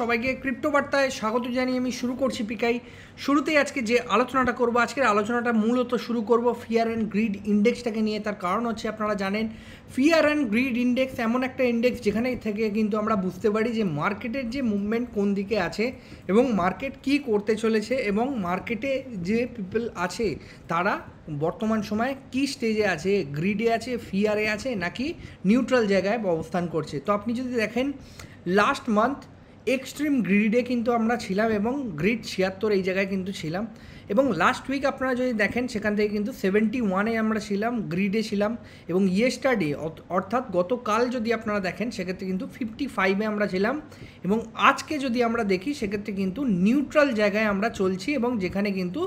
সবাইকে ক্রিপ্টো বার্তায় স্বাগত জানিয়ে আমি শুরু করছি পিকাই শুরুতেই আজকে যে আলোচনাটা করব আজকের আলোচনাটা মূলত শুরু করব ফিয়ার অ্যান্ড গ্রিড ইন্ডেক্সটাকে নিয়ে তার কারণ হচ্ছে আপনারা জানেন ফিয়ার অ্যান্ড গ্রিড ইন্ডেক্স এমন একটা ইন্ডেক্স যেখানে থেকে কিন্তু আমরা বুঝতে পারি যে মার্কেটের যে মুভমেন্ট কোন দিকে আছে এবং মার্কেট কি করতে চলেছে এবং মার্কেটে যে পিপল আছে তারা বর্তমান সময়ে কি স্টেজে আছে গ্রিডে আছে ফিয়ারে আছে নাকি নিউট্রাল জায়গায় অবস্থান করছে তো আপনি যদি দেখেন লাস্ট মান্থ এক্সট্রিম গ্রিডে কিন্তু আমরা ছিলাম এবং গ্রিড ছিয়াত্তর এই জায়গায় কিন্তু ছিলাম এবং লাস্ট উইক আপনারা যদি দেখেন সেখান থেকে কিন্তু সেভেন্টি ওয়ানে আমরা ছিলাম গ্রিডে ছিলাম এবং ইয়েস্টারডে অর্থাৎ গতকাল যদি আপনারা দেখেন সেক্ষেত্রে কিন্তু ফিফটি ফাইভে আমরা ছিলাম এবং আজকে যদি আমরা দেখি সেক্ষেত্রে কিন্তু নিউট্রাল জায়গায় আমরা চলছি এবং যেখানে কিন্তু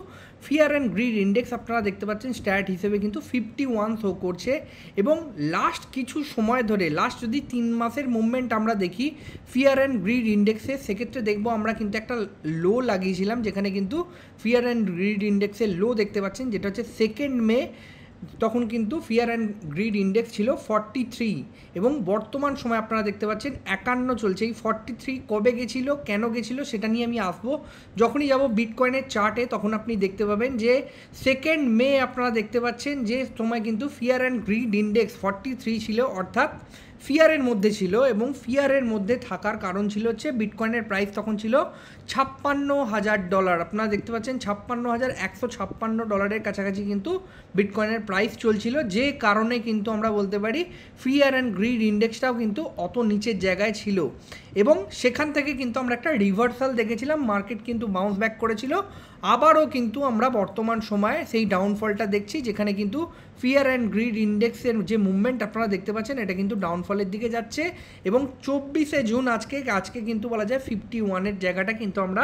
ফিয়ার অ্যান্ড গ্রিড ইন্ডেক্স আপনারা দেখতে পাচ্ছেন স্ট্যাট হিসেবে কিন্তু ফিফটি ওয়ান শো করছে এবং লাস্ট কিছু সময় ধরে লাস্ট যদি তিন মাসের মুভমেন্ট আমরা দেখি ফিয়ার অ্যান্ড গ্রিড ইন্ডেক্সে সেক্ষেত্রে দেখবো আমরা কিন্তু একটা লো লাগিয়েছিলাম যেখানে কিন্তু ফিয়ার অ্যান্ড গ্রিড ইন্ডেক্সের লো দেখতে পাচ্ছেন যেটা হচ্ছে সেকেন্ড মে তখন কিন্তু ফিয়ার অ্যান্ড গ্রিড ইন্ডেক্স ছিল ফর্টি থ্রি এবং বর্তমান সময় আপনারা দেখতে পাচ্ছেন একান্ন চলছে এই ফর্টি থ্রি কবে গেছিলো কেন গেছিলো সেটা নিয়ে আমি আসবো যখনই যাব বিটকয়েনের চার্টে তখন আপনি দেখতে পাবেন যে সেকেন্ড মে আপনারা দেখতে পাচ্ছেন যে সময় কিন্তু fear and greed index forty three ছিল অর্থাৎ ফিয়ারের মধ্যে ছিল এবং ফিয়ারের মধ্যে থাকার কারণ ছিল হচ্ছে বিটকয়েনের প্রাইস তখন ছিল ছাপ্পান্ন হাজার ডলার আপনারা দেখতে পাচ্ছেন ছাপ্পান্ন হাজার একশো ছাপ্পান্ন ডলারের কাছাকাছি কিন্তু বিটকয়েনের প্রাইস চলছিল যে কারণে কিন্তু আমরা বলতে পারি ফিয়ার অ্যান্ড গ্রিড ইন্ডেক্সটাও কিন্তু অত নিচের জায়গায় ছিল এবং সেখান থেকে কিন্তু আমরা একটা রিভার্সাল দেখেছিলাম মার্কেট কিন্তু বাউন্স ব্যাক করেছিল আবারও কিন্তু আমরা বর্তমান সময়ে সেই ডাউনফলটা দেখছি যেখানে কিন্তু ফিয়ার অ্যান্ড গ্রিড ইন্ডেক্সের যে মুভমেন্ট আপনারা দেখতে পাচ্ছেন এটা কিন্তু ডাউনফলের দিকে যাচ্ছে এবং চব্বিশে জুন আজকে আজকে কিন্তু বলা যায় ফিফটি ওয়ানের জায়গাটা কিন্তু আমরা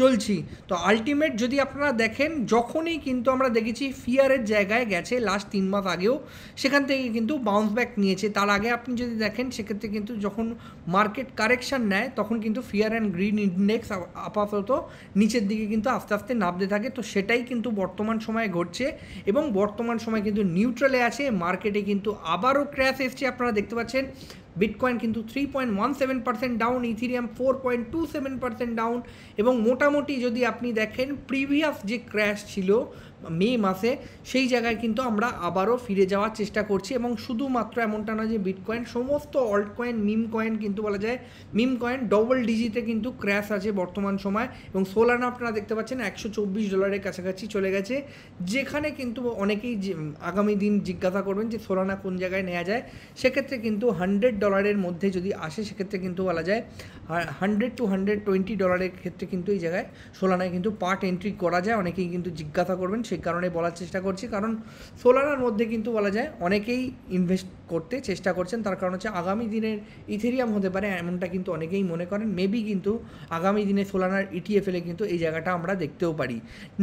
চলছি তো আলটিমেট যদি আপনারা দেখেন যখনই কিন্তু আমরা দেখেছি ফিয়ারের জায়গায় গেছে লাস্ট তিন মাস আগেও সেখান থেকে কিন্তু বাউন্স ব্যাক নিয়েছে তার আগে আপনি যদি দেখেন সেক্ষেত্রে কিন্তু যখন মার্কেট কারেকশান নেয় তখন কিন্তু ফিয়ার অ্যান্ড গ্রিন ইন্ডেক্স আপাতত নিচের দিকে কিন্তু আস্তে আস্তে নামতে থাকে তো সেটাই কিন্তু বর্তমান সময়ে ঘটছে এবং বর্তমান সময় কিন্তু নিউট্রালে আছে মার্কেটে কিন্তু আবারও ক্র্যাশ এসছে আপনারা দেখতে পাচ্ছেন বিটকয়েন কিন্তু three point one seven percent down Ethereum four point two seven percent down এবং মোটামুটি যদি আপনি দেখেন প্রিভিয়াস যে ক্র্যাশ ছিল মে মাসে সেই জায়গায় কিন্তু আমরা আবারও ফিরে যাওয়ার চেষ্টা করছি এবং শুধুমাত্র এমনটা না যে বিটকয়েন সমস্ত অল্ট কয়েন মিম কয়েন কিন্তু বলা যায় মিম কয়েন ডবল ডিজিটে কিন্তু ক্র্যাশ আছে বর্তমান সময় এবং সোলানা আপনারা দেখতে পাচ্ছেন একশো চব্বিশ ডলারের কাছাকাছি চলে গেছে যেখানে কিন্তু অনেকেই আগামী দিন জিজ্ঞাসা করবেন যে সোলানা কোন জায়গায় নেওয়া যায় সেক্ষেত্রে কিন্তু হান্ড্রেড ডলারের মধ্যে যদি আসে সেক্ষেত্রে কিন্তু বলা যায় হান্ড্রেড টু হান্ড্রেড টোয়েন্টি ডলারের ক্ষেত্রে কিন্তু এই জায়গায় সোলানায় কিন্তু পার্ট এন্ট্রি করা যায় অনেকেই কিন্তু জিজ্ঞাসা করবেন সেই কারণে বলার চেষ্টা করছি কারণ সোলানার মধ্যে কিন্তু বলা যায় অনেকেই ইনভেস্ট করতে চেষ্টা করছেন তার কারণ হচ্ছে আগামী দিনের ইথেরিয়াম হতে পারে এমনটা কিন্তু অনেকেই মনে করেন মেবি কিন্তু আগামী দিনে সোলানার ইটিএফএলে e কিন্তু এই জায়গাটা আমরা দেখতেও পারি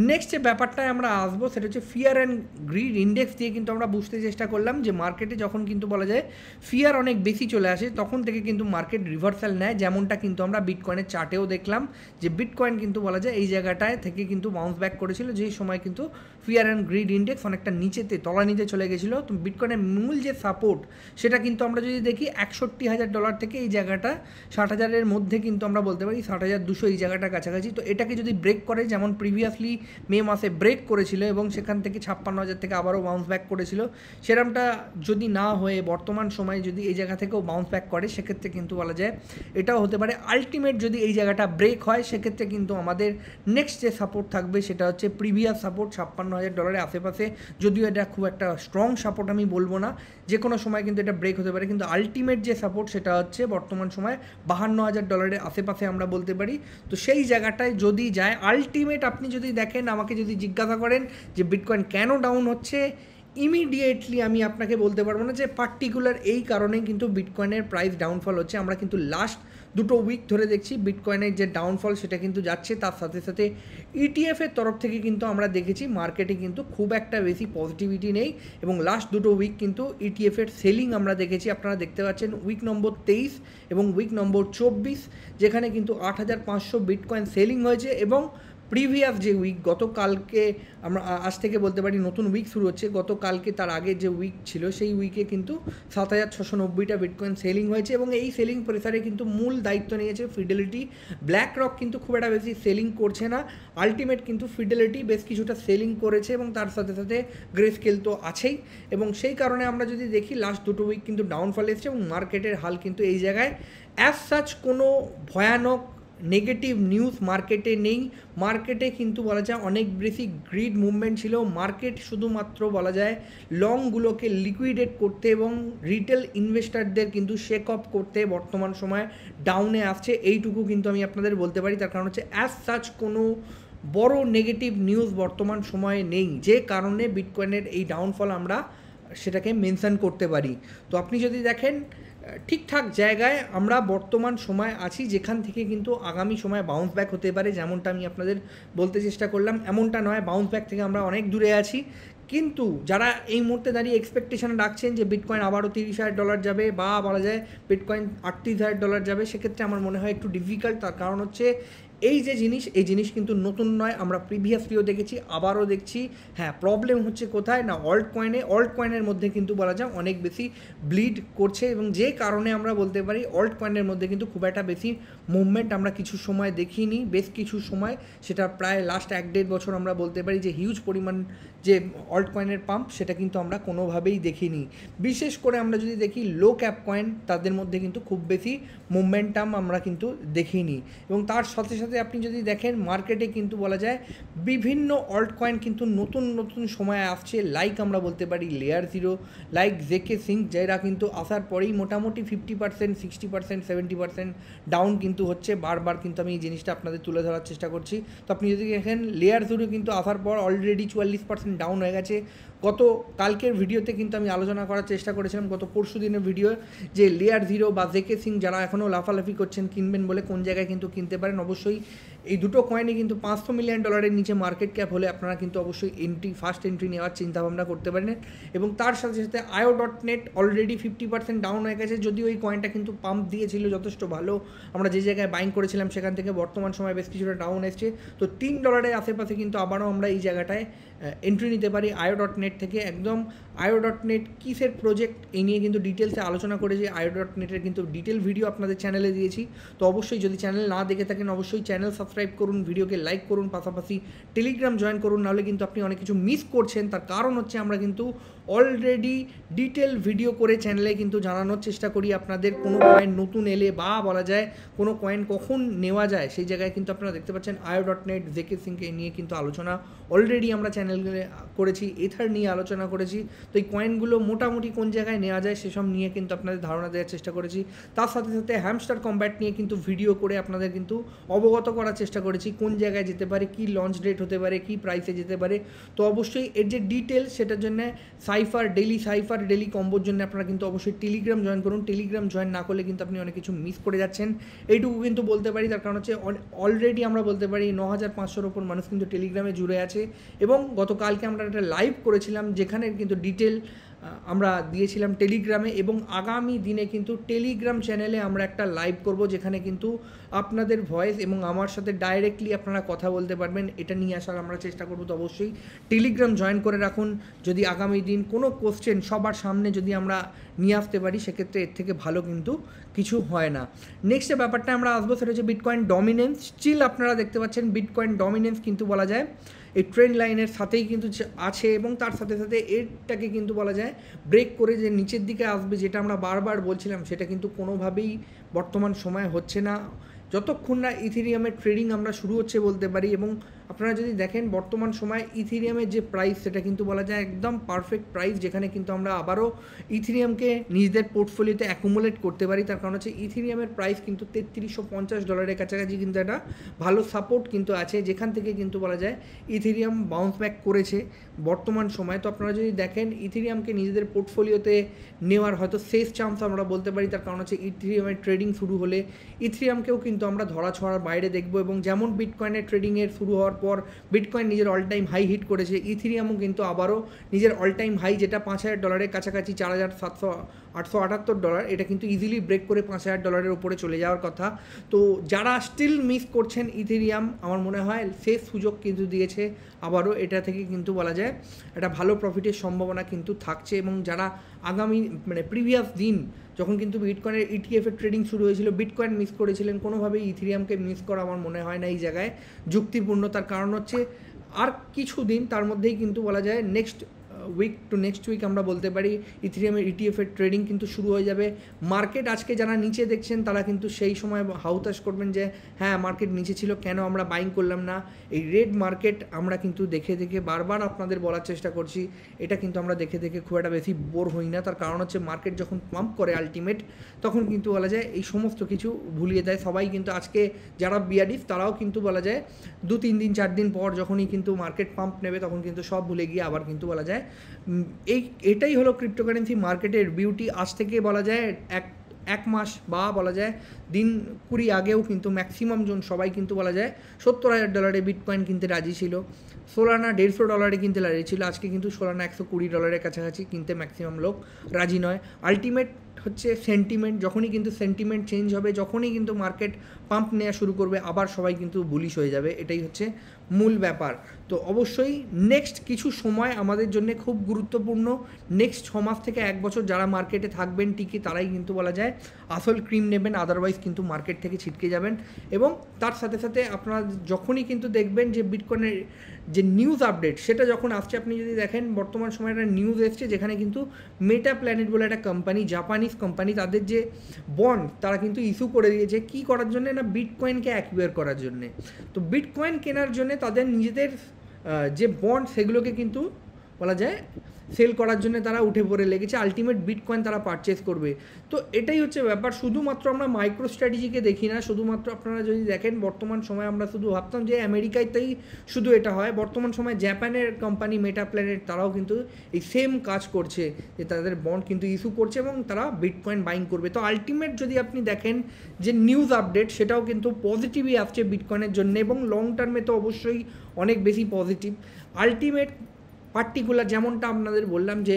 নেক্সট যে ব্যাপারটায় আমরা আসবো সেটা হচ্ছে ফিয়ার অ্যান্ড গ্রিড ইন্ডেক্স দিয়ে কিন্তু আমরা বুঝতে চেষ্টা করলাম যে মার্কেটে যখন কিন্তু বলা যায় ফিয়ার অনেক বেশি চলে আসে তখন থেকে কিন্তু মার্কেট রিভার্সাল নেয় যেমনটা কিন্তু আমরা বিটকয়েনের চার্টেও দেখলাম যে বিটকয়েন কিন্তু বলা যায় এই জায়গাটায় থেকে কিন্তু বাউন্স ব্যাক করেছিল যেই সময় কিন্তু ফিয়ার অ্যান্ড গ্রিড ইন্ডেক্স অনেকটা নিচেতে তলা নিচে চলে গেছিলো তো বিটকয়েনের মূল যে সাপোর্ট সেটা কিন্তু আমরা যদি দেখি একষট্টি হাজার ডলার থেকে এই জায়গাটা ষাট হাজারের মধ্যে কিন্তু আমরা বলতে পারি ষাট হাজার দুশো এই জায়গাটার কাছাকাছি তো এটাকে যদি ব্রেক করে যেমন প্রিভিয়াসলি মে মাসে ব্রেক করেছিল এবং সেখান থেকে ছাপ্পান্ন হাজার থেকে আবারও বাউন্স ব্যাক করেছিল সেরমটা যদি না হয়ে বর্তমান সময়ে যদি এই জায়গা থেকেও বাউন্স ব্যাক করে সেক্ষেত্রে কিন্তু বলা যায় এটাও হতে পারে আলটিমেট যদি এই জায়গাটা ব্রেক হয় সেক্ষেত্রে কিন্তু আমাদের নেক্সট যে সাপোর্ট থাকবে সেটা হচ্ছে প্রিভিয়াস সাপোর্ট ছাপ্পান্ন হাজার ডলারের আশেপাশে যদিও এটা খুব একটা স্ট্রং সাপোর্ট আমি বলবো না যে কোনো সময় কিন্তু এটা ব্রেক হতে পারে কিন্তু আলটিমেট যে সাপোর্ট সেটা হচ্ছে বর্তমান সময় বাহান্ন হাজার ডলারের আশেপাশে আমরা বলতে পারি তো সেই জায়গাটায় যদি যায় আলটিমেট আপনি যদি দেখেন আমাকে যদি জিজ্ঞাসা করেন যে বিটকয়েন কেন ডাউন হচ্ছে ইমিডিয়েটলি আমি আপনাকে বলতে পারবো না যে পার্টিকুলার এই কারণে কিন্তু বিটকয়েনের প্রাইস ডাউনফল হচ্ছে আমরা কিন্তু লাস্ট দুটো উইক ধরে দেখছি বিটকয়েনের যে ডাউনফল সেটা কিন্তু যাচ্ছে তার সাথে সাথে ইটিএফের e তরফ থেকে কিন্তু আমরা দেখেছি মার্কেটে কিন্তু খুব একটা বেশি পজিটিভিটি নেই এবং লাস্ট দুটো উইক কিন্তু ইটিএফের e সেলিং আমরা দেখেছি আপনারা দেখতে পাচ্ছেন উইক নম্বর তেইশ এবং উইক নম্বর চব্বিশ যেখানে কিন্তু আট হাজার পাঁচশো বিটকয়েন সেলিং হয়েছে এবং প্রিভিয়াস যে উইক গতকালকে আমরা আজ থেকে বলতে পারি নতুন উইক শুরু হচ্ছে গতকালকে তার আগে যে উইক ছিল সেই উইকে কিন্তু সাত হাজার ছশো নব্বইটা বিটকয়েন সেলিং হয়েছে এবং এই সেলিং প্রেসারে কিন্তু মূল দায়িত্ব নিয়েছে ফিডেলিটি ব্ল্যাক রক কিন্তু খুব একটা বেশি সেলিং করছে না আলটিমেট কিন্তু ফিডেলিটি বেশ কিছুটা সেলিং করেছে এবং তার সাথে সাথে গ্রে স্কেল তো আছেই এবং সেই কারণে আমরা যদি দেখি লাস্ট দুটো উইক কিন্তু ডাউনফল এসছে এবং মার্কেটের হাল কিন্তু এই জায়গায় অ্যাজ সাচ কোনো ভয়ানক নেগেটিভ নিউজ মার্কেটে নেই মার্কেটে কিন্তু বলা যায় অনেক বেশি গ্রিড মুভমেন্ট ছিল মার্কেট শুধুমাত্র বলা যায় লংগুলোকে লিকুইডেট করতে এবং রিটেল ইনভেস্টারদের কিন্তু শেক আপ করতে বর্তমান সময়ে ডাউনে আসছে এইটুকু কিন্তু আমি আপনাদের বলতে পারি তার কারণ হচ্ছে অ্যাজ সাচ কোনো বড় নেগেটিভ নিউজ বর্তমান সময়ে নেই যে কারণে বিটকয়েনের এই ডাউনফল আমরা সেটাকে মেনশান করতে পারি তো আপনি যদি দেখেন ঠিকঠাক জায়গায় আমরা বর্তমান সময় আছি যেখান থেকে কিন্তু আগামী সময় বাউন্স ব্যাক হতে পারে যেমনটা আমি আপনাদের বলতে চেষ্টা করলাম এমনটা নয় বাউন্স ব্যাক থেকে আমরা অনেক দূরে আছি কিন্তু যারা এই মুহূর্তে দাঁড়িয়ে এক্সপেকটেশন রাখছেন যে বিটকয়েন আবারও তিরিশ হাজার ডলার যাবে বা বলা যায় বিটকয়েন আটত্রিশ হাজার ডলার যাবে সেক্ষেত্রে আমার মনে হয় একটু ডিফিকাল্ট তার কারণ হচ্ছে এই যে জিনিস এই জিনিস কিন্তু নতুন নয় আমরা প্রিভিয়াসলিও দেখেছি আবারও দেখছি হ্যাঁ প্রবলেম হচ্ছে কোথায় না অল্ট কয়েনে অল্ট কয়েনের মধ্যে কিন্তু বলা যায় অনেক বেশি ব্লিড করছে এবং যে কারণে আমরা বলতে পারি অল্ট কয়েনের মধ্যে কিন্তু খুব একটা বেশি মুভমেন্ট আমরা কিছু সময় দেখিনি বেশ কিছু সময় সেটা প্রায় লাস্ট এক দেড় বছর আমরা বলতে পারি যে হিউজ পরিমাণ যে অল্ট কয়েনের পাম্প সেটা কিন্তু আমরা কোনোভাবেই দেখিনি বিশেষ করে আমরা যদি দেখি লো ক্যাপ কয়েন তাদের মধ্যে কিন্তু খুব বেশি মুভমেন্টাম আমরা কিন্তু দেখিনি এবং তার সাথে সাথে সাথে আপনি যদি দেখেন মার্কেটে কিন্তু বলা যায় বিভিন্ন অল্ট কয়েন কিন্তু নতুন নতুন সময়ে আসছে লাইক আমরা বলতে পারি layer zero like ZK sync যারা কিন্তু আসার পরেই মোটামুটি fifty percent sixty percent seventy percent down কিন্তু হচ্ছে বারবার কিন্তু আমি এই জিনিসটা আপনাদের তুলে ধরার চেষ্টা করছি তো আপনি যদি দেখেন লেয়ার জিরো কিন্তু আসার পর অলরেডি চুয়াল্লিশ পার্সেন্ট ডাউন হয়ে গেছে গত কালকের ভিডিওতে কিন্তু আমি আলোচনা করার চেষ্টা করেছিলাম গত পরশু দিনের ভিডিও যে লেয়ার জিরো বা জেকে সিং যারা এখনও লাফালাফি করছেন কিনবেন বলে কোন জায়গায় কিন্তু কিনতে পারেন অবশ্যই এই দুটো কয়েনই কিন্তু পাঁচশো মিলিয়ন ডলারের নিচে মার্কেট ক্যাপ হলে আপনারা কিন্তু অবশ্যই এন্ট্রি ফার্স্ট এন্ট্রি নেওয়ার চিন্তাভাবনা করতে পারেন এবং তার সাথে সাথে IO dot net already fifty percent down হয়ে গেছে যদিও এই কয়েনটা কিন্তু পাম্প দিয়েছিল যথেষ্ট ভালো আমরা যে জায়গায় বাইং করেছিলাম সেখান থেকে বর্তমান সময় বেশ কিছুটা ডাউন এসছে তো তিন ডলারের আশেপাশে কিন্তু আবারও আমরা এই জায়গাটায় এন্ট্রি নিতে পারি আয়ো ডট নেট থেকে একদম আয়ো ডট নেট কিসের প্রজেক্ট এই নিয়ে কিন্তু ডিটেলসে আলোচনা করেছি আয়ো ডট নেটের কিন্তু ডিটেল ভিডিও আপনাদের চ্যানেলে দিয়েছি তো অবশ্যই যদি চ্যানেল না দেখে থাকেন অবশ্যই চ্যানেল সাবস্ক্রাইব সাবস্ক্রাইব করুন ভিডিওকে লাইক করুন পাশাপাশি টেলিগ্রাম জয়েন করুন নাহলে কিন্তু আপনি অনেক কিছু মিস করছেন তার কারণ হচ্ছে আমরা কিন্তু অলরেডি ডিটেল ভিডিও করে চ্যানেলে কিন্তু জানানোর চেষ্টা করি আপনাদের কোনো কয়েন নতুন এলে বা বলা যায় কোনো কয়েন কখন নেওয়া যায় সেই জায়গায় কিন্তু আপনারা দেখতে পাচ্ছেন আয়ো ডট নেট জেকে সিংকে নিয়ে কিন্তু আলোচনা অলরেডি আমরা চ্যানেল করেছি এথার নিয়ে আলোচনা করেছি তো এই কয়েনগুলো মোটামুটি কোন জায়গায় নেওয়া যায় সেসব নিয়ে কিন্তু আপনাদের ধারণা দেওয়ার চেষ্টা করেছি তার সাথে সাথে হ্যামস্টার কম্ব্যাট নিয়ে কিন্তু ভিডিও করে আপনাদের কিন্তু অবগত করার চেষ্টা করেছি কোন জায়গায় যেতে পারে কি লঞ্চ ডেট হতে পারে কি প্রাইসে যেতে পারে তো অবশ্যই এর যে ডিটেল সেটার জন্য সাই সাইফার ডেলি সাইফার ডেলি কম্বোর জন্য আপনারা কিন্তু অবশ্যই টেলিগ্রাম জয়েন করুন টেলিগ্রাম জয়েন না করলে কিন্তু আপনি অনেক কিছু মিস করে যাচ্ছেন এইটুকু কিন্তু বলতে পারি তার কারণ হচ্ছে অলরেডি আমরা বলতে পারি ন হাজার পাঁচশোর ওপর মানুষ কিন্তু টেলিগ্রামে জুড়ে আছে এবং গতকালকে আমরা একটা লাইভ করেছিলাম যেখানে কিন্তু ডিটেল আমরা দিয়েছিলাম টেলিগ্রামে এবং আগামী দিনে কিন্তু টেলিগ্রাম চ্যানেলে আমরা একটা লাইভ করব যেখানে কিন্তু আপনাদের ভয়েস এবং আমার সাথে ডাইরেক্টলি আপনারা কথা বলতে পারবেন এটা নিয়ে আসার আমরা চেষ্টা করব তো অবশ্যই টেলিগ্রাম জয়েন করে রাখুন যদি আগামী দিন কোনো কোশ্চেন সবার সামনে যদি আমরা নিয়ে আসতে পারি সেক্ষেত্রে এর থেকে ভালো কিন্তু কিছু হয় না নেক্সট যে ব্যাপারটা আমরা আসবো সেটা হচ্ছে বিটকয়েন ডমিনেন্স স্টিল আপনারা দেখতে পাচ্ছেন বিটকয়েন ডমিনেন্স কিন্তু বলা যায় এই ট্রেন লাইনের সাথেই কিন্তু আছে এবং তার সাথে সাথে এরটাকে কিন্তু বলা যায় ব্রেক করে যে নিচের দিকে আসবে যেটা আমরা বারবার বলছিলাম সেটা কিন্তু কোনোভাবেই বর্তমান সময়ে হচ্ছে না যতক্ষণ না ইথিরিয়ামের ট্রেডিং আমরা শুরু হচ্ছে বলতে পারি এবং আপনারা যদি দেখেন বর্তমান সময়ে ইথিরিয়ামের যে প্রাইস সেটা কিন্তু বলা যায় একদম পারফেক্ট প্রাইস যেখানে কিন্তু আমরা আবারও ইথিরিয়ামকে নিজেদের পোর্টফোলিওতে অ্যাকুমুলেট করতে পারি তার কারণ হচ্ছে ইথিরিয়ামের প্রাইস কিন্তু তেত্রিশশো পঞ্চাশ ডলারের কাছাকাছি কিন্তু একটা ভালো সাপোর্ট কিন্তু আছে যেখান থেকে কিন্তু বলা যায় ইথিরিয়াম বাউন্স ব্যাক করেছে বর্তমান সময়ে তো আপনারা যদি দেখেন ইথিরিয়ামকে নিজেদের পোর্টফোলিওতে নেওয়ার হয়তো শেষ চান্স আমরা বলতে পারি তার কারণ হচ্ছে ইথিরিয়ামের ট্রেডিং শুরু হলে ইথিরিয়ামকেও কিন্তু আমরা ধরা ছোঁয়ার বাইরে দেখব এবং যেমন বিটকয়েনের ট্রেডিংয়ের শুরু হওয়ার পর বিটকয়েন নিজের অল টাইম হাই হিট করেছে ইথিরিয়ামও কিন্তু আবারও নিজের অল টাইম হাই যেটা পাঁচ হাজার ডলারের কাছাকাছি চার হাজার সাতশো আটশো আটাত্তর ডলার এটা কিন্তু ইজিলি ব্রেক করে পাঁচ হাজার ডলারের ওপরে চলে যাওয়ার কথা তো যারা স্টিল মিস করছেন ইথেরিয়াম আমার মনে হয় শেষ সুযোগ কিন্তু দিয়েছে আবারও এটা থেকে কিন্তু বলা যায় একটা ভালো প্রফিটের সম্ভাবনা কিন্তু থাকছে এবং যারা আগামী মানে প্রিভিয়াস দিন যখন কিন্তু বিটকয়েনের ইটিএফের ট্রেডিং শুরু হয়েছিল বিটকয়েন মিস করেছিলেন কোনোভাবেই ইথেরিয়ামকে মিস করা আমার মনে হয় না এই জায়গায় যুক্তিপূর্ণ তার কারণ হচ্ছে আর কিছু দিন তার মধ্যেই কিন্তু বলা যায় next week to next week আমরা বলতে পারি ইথিরিয়ামের ইটিএফের ট্রেডিং কিন্তু শুরু হয়ে যাবে মার্কেট আজকে যারা নিচে দেখছেন তারা কিন্তু সেই সময় হাউতাস করবেন যে হ্যাঁ মার্কেট নিচে ছিল কেন আমরা বাইং করলাম না এই রেড মার্কেট আমরা কিন্তু দেখে দেখে বারবার আপনাদের বলার চেষ্টা করছি এটা কিন্তু আমরা দেখে দেখে খুব একটা বেশি বোর হই না তার কারণ হচ্ছে মার্কেট যখন পাম্প করে আলটিমেট তখন কিন্তু বলা যায় এই সমস্ত কিছু ভুলিয়ে দেয় সবাই কিন্তু আজকে যারা বিয়াডিফ তারাও কিন্তু বলা যায় দু তিন দিন চার দিন পর যখনই কিন্তু মার্কেট পাম্প নেবে তখন কিন্তু সব ভুলে গিয়ে আবার কিন্তু বলা যায় এই এটাই হলো ক্রিপ্টোকারেন্সি মার্কেটের বিউটি আজ থেকে বলা যায় এক এক মাস বা বলা যায় দিন কুড়ি আগেও কিন্তু ম্যাক্সিমাম জন সবাই কিন্তু বলা যায় সত্তর হাজার ডলারে বিটকয়েন কিনতে রাজি ছিল সোলানা দেড়শো ডলারে কিনতে রাজি ছিল আজকে কিন্তু সোলানা একশো কুড়ি ডলারের কাছাকাছি কিনতে ম্যাক্সিমাম লোক রাজি নয় আলটিমেট হচ্ছে সেন্টিমেন্ট যখনই কিন্তু সেন্টিমেন্ট চেঞ্জ হবে যখনই কিন্তু মার্কেট পাম্প নেওয়া শুরু করবে আবার সবাই কিন্তু বুলিশ হয়ে যাবে এটাই হচ্ছে মূল ব্যাপার তো অবশ্যই নেক্সট কিছু সময় আমাদের জন্য খুব গুরুত্বপূর্ণ নেক্সট ছ মাস থেকে এক বছর যারা মার্কেটে থাকবেন টিকে তারাই কিন্তু বলা যায় আসল ক্রিম নেবেন আদারওয়াইজ কিন্তু মার্কেট থেকে ছিটকে যাবেন এবং তার সাথে সাথে আপনারা যখনই কিন্তু দেখবেন যে বিটকয়নের যে নিউজ আপডেট সেটা যখন আসছে আপনি যদি দেখেন বর্তমান সময়ে একটা নিউজ এসছে যেখানে কিন্তু মেটা প্ল্যানেট বলে একটা কোম্পানি জাপানিজ কোম্পানি তাদের যে বন্ড তারা কিন্তু ইস্যু করে দিয়েছে কী করার জন্য না বিটকয়েনকে অ্যাকুয়ার করার জন্যে তো বিটকয়েন কেনার জন্যে তাদের নিজেদের যে বন্ড সেগুলোকে কিন্তু বলা যায় সেল করার জন্য তারা উঠে পড়ে লেগেছে আলটিমেট বিটকয়েন তারা পারচেস করবে তো এটাই হচ্ছে ব্যাপার শুধুমাত্র আমরা মাইক্রো স্ট্র্যাটেজিকে দেখি না শুধুমাত্র আপনারা যদি দেখেন বর্তমান সময় আমরা শুধু ভাবতাম যে আমেরিকাতেই শুধু এটা হয় বর্তমান সময় জাপানের কোম্পানি মেটা প্ল্যানেট তারাও কিন্তু এই সেম কাজ করছে যে তাদের বন্ড কিন্তু ইস্যু করছে এবং তারা বিটকয়েন বাইং করবে তো আলটিমেট যদি আপনি দেখেন যে নিউজ আপডেট সেটাও কিন্তু পজিটিভই আসছে বিটকয়েনের জন্য এবং লং টার্মে তো অবশ্যই অনেক বেশি পজিটিভ আলটিমেট পার্টিকুলার যেমনটা আপনাদের বললাম যে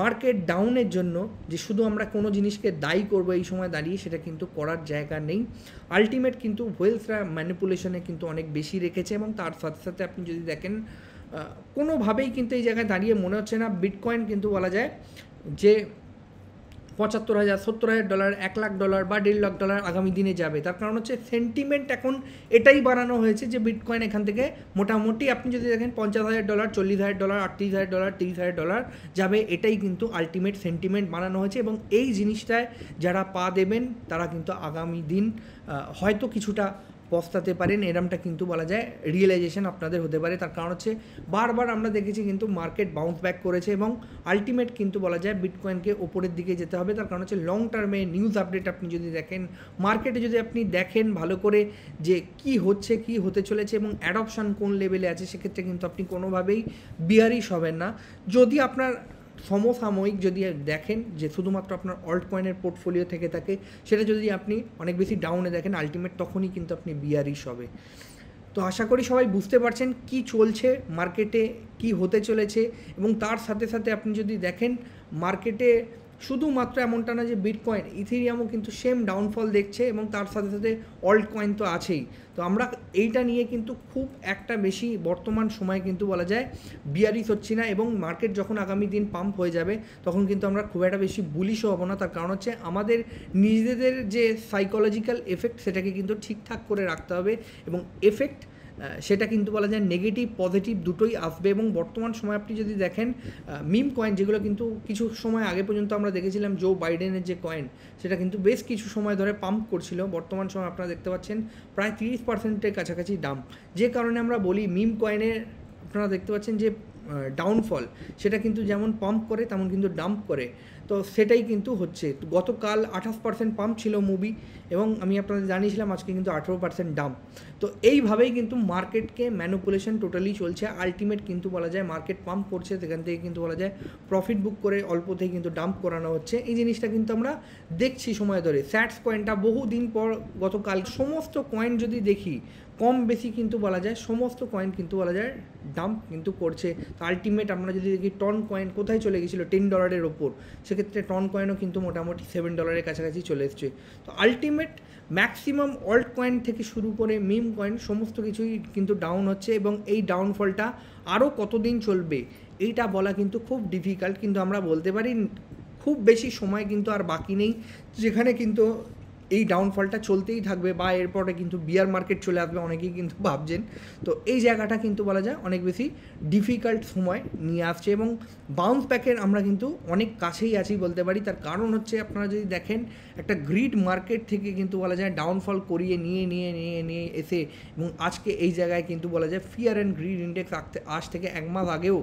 মার্কেট ডাউনের জন্য যে শুধু আমরা কোনো জিনিসকে দায়ী করবো এই সময় দাঁড়িয়ে সেটা কিন্তু করার জায়গা নেই আলটিমেট কিন্তু ওয়েলসরা ম্যানিপুলেশনে কিন্তু অনেক বেশি রেখেছে এবং তার সাথে সাথে আপনি যদি দেখেন কোনোভাবেই কিন্তু এই জায়গায় দাঁড়িয়ে মনে হচ্ছে না বিটকয়েন কিন্তু বলা যায় যে পঁচাত্তর হাজার সত্তর হাজার ডলার এক লাখ ডলার বা দেড় লাখ ডলার আগামী দিনে যাবে তার কারণ হচ্ছে সেন্টিমেন্ট এখন এটাই বাড়ানো হয়েছে যে বিটকয়েন এখান থেকে মোটামুটি আপনি যদি দেখেন পঞ্চাশ হাজার ডলার চল্লিশ হাজার ডলার আটত্রিশ হাজার ডলার তিরিশ হাজার ডলার যাবে এটাই কিন্তু আলটিমেট সেন্টিমেন্ট বানানো হয়েছে এবং এই জিনিসটায় যারা পা দেবেন তারা কিন্তু আগামী দিন হয়তো কিছুটা পস্তাতে পারেন এরমটা কিন্তু বলা যায় রিয়েলাইজেশন আপনাদের হতে পারে তার কারণ হচ্ছে বারবার আমরা দেখেছি কিন্তু মার্কেট বাউন্স ব্যাক করেছে এবং আলটিমেট কিন্তু বলা যায় বিটকয়েনকে ওপরের দিকে যেতে হবে তার কারণ হচ্ছে লং টার্মে নিউজ আপডেট আপনি যদি দেখেন মার্কেটে যদি আপনি দেখেন ভালো করে যে কি হচ্ছে কি হতে চলেছে এবং অ্যাডপশান কোন লেভেলে আছে সেক্ষেত্রে কিন্তু আপনি কোনোভাবেই বিয়ারিশ হবেন না যদি আপনার সমসাময়িক যদি দেখেন যে শুধুমাত্র আপনার অল্ট কয়েনের পোর্টফোলিও থেকে থাকে সেটা যদি আপনি অনেক বেশি ডাউনে দেখেন আলটিমেট তখনই কিন্তু আপনি বিয়ারিশ হবে তো আশা করি সবাই বুঝতে পারছেন কি চলছে মার্কেটে কি হতে চলেছে এবং তার সাথে সাথে আপনি যদি দেখেন মার্কেটে শুধুমাত্র এমনটা না যে বিটকয়েন ইথেরিয়ামও কিন্তু সেম ডাউনফল দেখছে এবং তার সাথে সাথে অল্ট কয়েন তো আছেই তো আমরা এইটা নিয়ে কিন্তু খুব একটা বেশি বর্তমান সময়ে কিন্তু বলা যায় বিয়ারিস হচ্ছি না এবং মার্কেট যখন আগামী দিন পাম্প হয়ে যাবে তখন কিন্তু আমরা খুব একটা বেশি বুলিশও হবো না তার কারণ হচ্ছে আমাদের নিজেদের যে সাইকোলজিক্যাল এফেক্ট সেটাকে কিন্তু ঠিকঠাক করে রাখতে হবে এবং এফেক্ট সেটা কিন্তু বলা যায় নেগেটিভ পজিটিভ দুটোই আসবে এবং বর্তমান সময় আপনি যদি দেখেন মিম কয়েন যেগুলো কিন্তু কিছু সময় আগে পর্যন্ত আমরা দেখেছিলাম জো বাইডেনের যে কয়েন সেটা কিন্তু বেশ কিছু সময় ধরে পাম্প করছিল বর্তমান সময় আপনারা দেখতে পাচ্ছেন প্রায় তিরিশ পার্সেন্টের কাছাকাছি দাম যে কারণে আমরা বলি মিম কয়েনের আপনারা দেখতে পাচ্ছেন যে ডাউনফল সেটা কিন্তু যেমন পাম্প করে তেমন কিন্তু ডাম্প করে তো সেটাই কিন্তু হচ্ছে গতকাল আঠাশ পার্সেন্ট পাম্প ছিল মুভি এবং আমি আপনাদের জানিয়েছিলাম আজকে কিন্তু আঠেরো পার্সেন্ট ডাম্প তো এইভাবেই কিন্তু মার্কেটকে ম্যানুপুলেশন টোটালি চলছে আলটিমেট কিন্তু বলা যায় মার্কেট পাম্প করছে সেখান থেকে কিন্তু বলা যায় প্রফিট বুক করে অল্পতেই কিন্তু ডাম্প করানো হচ্ছে এই জিনিসটা কিন্তু আমরা দেখছি সময় ধরে স্যাটস কয়েনটা বহুদিন পর গতকাল সমস্ত কয়েন যদি দেখি কম বেশি কিন্তু বলা যায় সমস্ত কয়েন কিন্তু বলা যায় ডাম্প কিন্তু করছে তো আলটিমেট আমরা যদি দেখি টন কয়েন কোথায় চলে গেছিলো টেন ডলারের ওপর সেক্ষেত্রে টন কয়েনও কিন্তু মোটামুটি সেভেন ডলারের কাছাকাছি চলে এসছে তো আলটিমেট ম্যাক্সিমাম অল্ট কয়েন থেকে শুরু করে মিম কয়েন সমস্ত কিছুই কিন্তু ডাউন হচ্ছে এবং এই ডাউনফলটা আরও কতদিন চলবে এইটা বলা কিন্তু খুব ডিফিকাল্ট কিন্তু আমরা বলতে পারি খুব বেশি সময় কিন্তু আর বাকি নেই যেখানে কিন্তু এই ডাউনফলটা চলতেই থাকবে বা এরপরে কিন্তু বিয়ার মার্কেট চলে আসবে অনেকেই কিন্তু ভাবছেন তো এই জায়গাটা কিন্তু বলা যায় অনেক বেশি ডিফিকাল্ট সময় নিয়ে আসছে এবং বাউন্স প্যাকের আমরা কিন্তু অনেক কাছেই আছি বলতে পারি তার কারণ হচ্ছে আপনারা যদি দেখেন একটা গ্রিড মার্কেট থেকে কিন্তু বলা যায় ডাউনফল করিয়ে নিয়ে নিয়ে নিয়ে নিয়ে এসে এবং আজকে এই জায়গায় কিন্তু বলা যায় ফিয়ার অ্যান্ড গ্রিড ইন্ডেক্স আজ থেকে এক মাস আগেও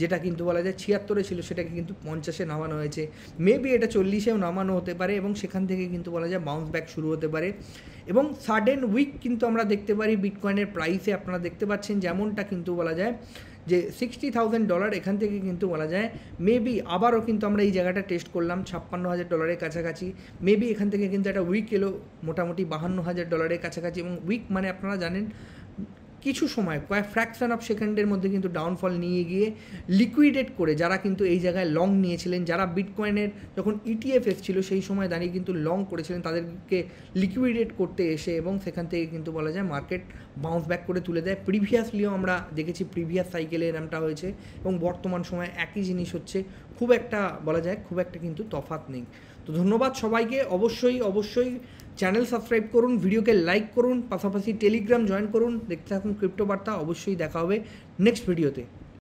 যেটা কিন্তু বলা যায় ছিয়াত্তরে ছিল সেটাকে কিন্তু পঞ্চাশে নামানো হয়েছে মেবি এটা চল্লিশেও নামানো হতে পারে এবং সেখান থেকে কিন্তু বলা যায় বাউন্স ব্যাক শুরু হতে পারে এবং সাডেন উইক কিন্তু আমরা দেখতে পারি বিটকয়েনের প্রাইসে আপনারা দেখতে পাচ্ছেন যেমনটা কিন্তু বলা যায় যে সিক্সটি থাউজেন্ড ডলার এখান থেকে কিন্তু বলা যায় মেবি আবারও কিন্তু আমরা এই জায়গাটা টেস্ট করলাম ছাপ্পান্ন হাজার ডলারের কাছাকাছি মেবি এখান থেকে কিন্তু একটা উইক এলো মোটামুটি বাহান্ন হাজার ডলারের কাছাকাছি এবং উইক মানে আপনারা জানেন কিছু সময় কয়েক ফ্র্যাকশন অফ সেকেন্ডের মধ্যে কিন্তু ডাউনফল নিয়ে গিয়ে লিকুইডেট করে যারা কিন্তু এই জায়গায় লং নিয়েছিলেন যারা বিটকয়েনের যখন ইটিএফ e এসছিল সেই সময় দাঁড়িয়ে কিন্তু লং করেছিলেন তাদেরকে লিকুইডেট করতে এসে এবং সেখান থেকে কিন্তু বলা যায় মার্কেট বাউন্স ব্যাক করে তুলে দেয় প্রিভিয়াসলিও আমরা দেখেছি প্রিভিয়াস সাইকেলে এরমটা হয়েছে এবং বর্তমান সময়ে একই জিনিস হচ্ছে খুব একটা বলা যায় খুব একটা কিন্তু তফাত নেই তো ধন্যবাদ সবাইকে অবশ্যই অবশ্যই চ্যানেল সাবস্ক্রাইব করুন ভিডিওকে লাইক করুন পাশাপাশি টেলিগ্রাম জয়েন করুন দেখতে থাকুন ক্রিপ্টো বার্তা অবশ্যই দেখা হবে নেক্সট ভিডিওতে